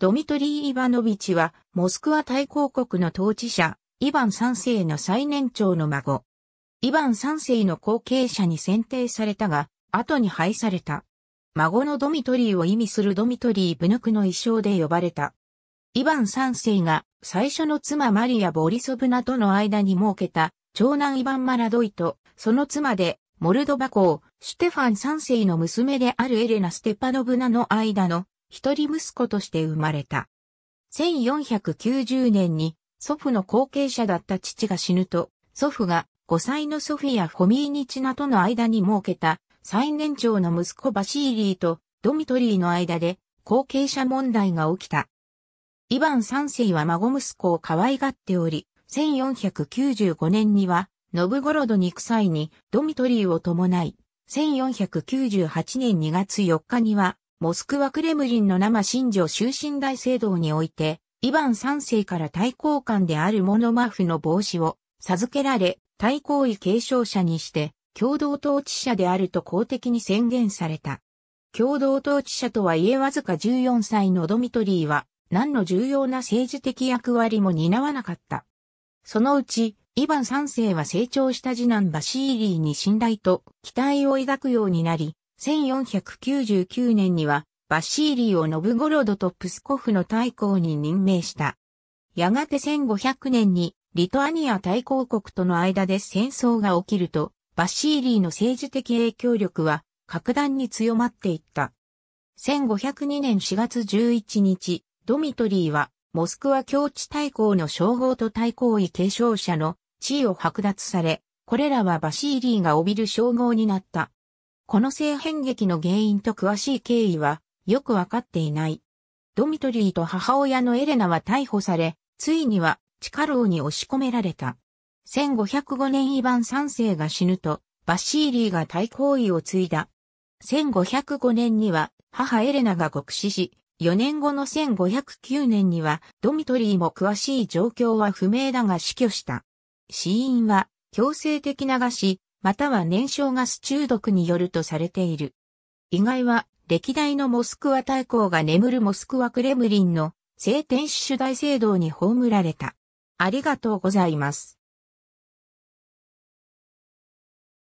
ドミトリー・イバノビチは、モスクワ大公国の統治者、イヴァン三世の最年長の孫。イヴァン三世の後継者に選定されたが、後に廃された。孫のドミトリーを意味するドミトリー・ブヌクの衣装で呼ばれた。イヴァン三世が最初の妻マリア・ボリソブナとの間に設けた長男イヴァン・マラドイとその妻でモルドバ公シュテファン三世の娘であるエレナ・ステパノブナの間の一人息子として生まれた。1490年に祖父の後継者だった父が死ぬと、祖父が5歳のソフィア・フォミーニチナとの間に設けた最年長の息子バシーリーとドミトリーの間で後継者問題が起きた。イヴァン三世は孫息子を可愛がっており、1495年には、ノブゴロドに行く際にドミトリーを伴い、1498年2月4日には、モスクワクレムリンの生新女終身大聖堂において、イヴァン三世から対抗官であるモノマフの帽子を授けられ、対抗位継承者にして、共同統治者であると公的に宣言された。共同統治者とはいえわずか14歳のドミトリーは、何の重要な政治的役割も担わなかった。そのうち、イヴァン三世は成長した次男バシーリーに信頼と期待を抱くようになり、1499年にはバシーリーをノブゴロドとプスコフの大公に任命した。やがて1500年にリトアニア大公国との間で戦争が起きると、バシーリーの政治的影響力は格段に強まっていった。1502年4月11日、ドミトリーはモスクワ境地大公の称号と大公位継承者の地位を剥奪され、これらはバシーリーが帯びる称号になった。この性変劇の原因と詳しい経緯はよくわかっていない。ドミトリーと母親のエレナは逮捕され、ついには地下牢に押し込められた。1505年イヴァン三世が死ぬと、バシーリーが対抗位を継いだ。1505年には母エレナが極死し、4年後の1509年にはドミトリーも詳しい状況は不明だが死去した。死因は強制的な餓死、または燃焼ガス中毒によるとされている。意外は、歴代のモスクワ大公が眠るモスクワクレムリンの聖天使主大聖堂に葬られた。ありがとうございます。